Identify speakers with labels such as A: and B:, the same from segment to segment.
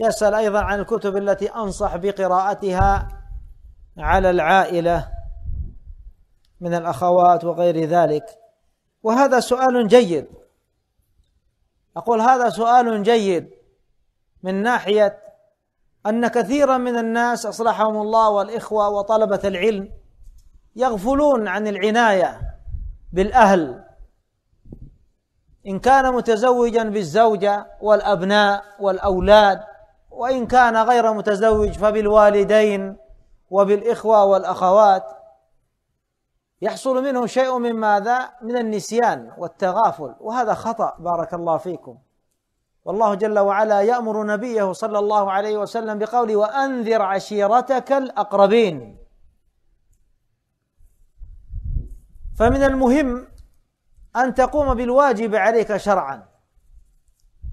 A: يسأل أيضا عن الكتب التي أنصح بقراءتها على العائلة من الأخوات وغير ذلك وهذا سؤال جيد أقول هذا سؤال جيد من ناحية أن كثيرا من الناس أصلحهم الله والإخوة وطلبة العلم يغفلون عن العناية بالأهل إن كان متزوجا بالزوجة والأبناء والأولاد وإن كان غير متزوج فبالوالدين وبالإخوة والأخوات يحصل منه شيء من ماذا؟ من النسيان والتغافل وهذا خطأ بارك الله فيكم والله جل وعلا يأمر نبيه صلى الله عليه وسلم بقوله وأنذر عشيرتك الأقربين فمن المهم أن تقوم بالواجب عليك شرعا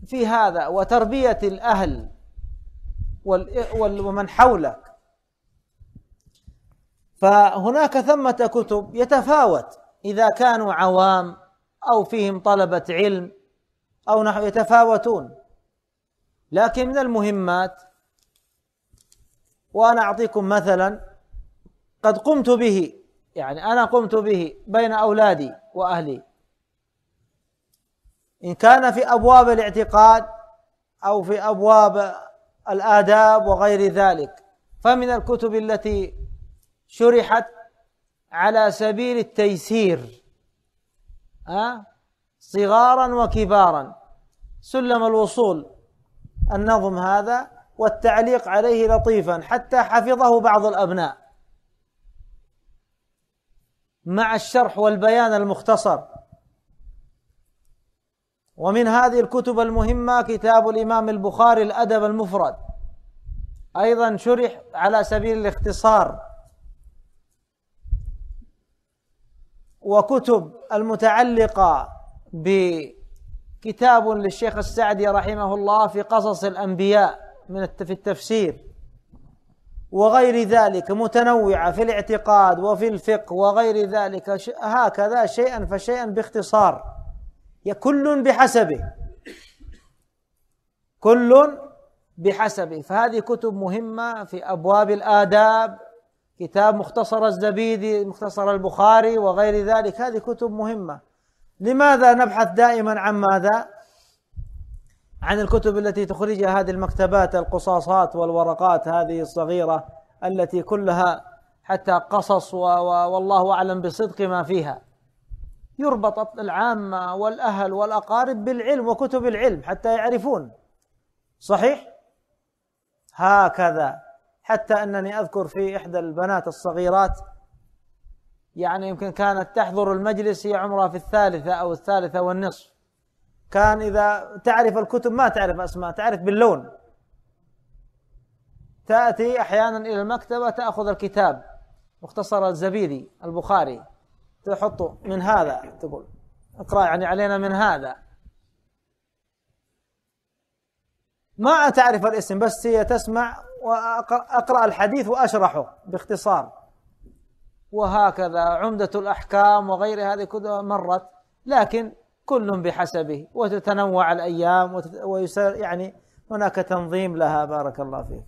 A: في هذا وتربية الأهل ومن حولك فهناك ثمة كتب يتفاوت إذا كانوا عوام أو فيهم طلبة علم أو نحو يتفاوتون لكن من المهمات وأنا أعطيكم مثلا قد قمت به يعني أنا قمت به بين أولادي وأهلي إن كان في أبواب الاعتقاد أو في أبواب الآداب وغير ذلك فمن الكتب التي شرحت على سبيل التيسير صغارا وكبارا سلم الوصول النظم هذا والتعليق عليه لطيفا حتى حفظه بعض الأبناء مع الشرح والبيان المختصر ومن هذه الكتب المهمة كتاب الإمام البخاري الأدب المفرد أيضا شرح على سبيل الاختصار وكتب المتعلقة بكتاب للشيخ السعدي رحمه الله في قصص الأنبياء من في التفسير وغير ذلك متنوعة في الاعتقاد وفي الفقه وغير ذلك هكذا شيئا فشيئا باختصار هي كل بحسبه كل بحسبه فهذه كتب مهمة في أبواب الآداب كتاب مختصر الزبيدي مختصر البخاري وغير ذلك هذه كتب مهمة لماذا نبحث دائما عن ماذا عن الكتب التي تخرجها هذه المكتبات القصاصات والورقات هذه الصغيرة التي كلها حتى قصص والله أعلم بصدق ما فيها يربط العامة والأهل والأقارب بالعلم وكتب العلم حتى يعرفون صحيح؟ هكذا حتى أنني أذكر في إحدى البنات الصغيرات يعني يمكن كانت تحضر المجلس هي عمرها في الثالثة أو الثالثة والنصف كان إذا تعرف الكتب ما تعرف أسماء تعرف باللون تأتي أحيانا إلى المكتبة تأخذ الكتاب مختصر الزبيدي البخاري تحطه من هذا تقول اقرأ يعني علينا من هذا ما تعرف الاسم بس هي تسمع وأقرأ الحديث وأشرحه باختصار وهكذا عمدة الأحكام وغير هذه كلها مرت لكن كل بحسبه وتتنوع الأيام ويسر يعني هناك تنظيم لها بارك الله فيك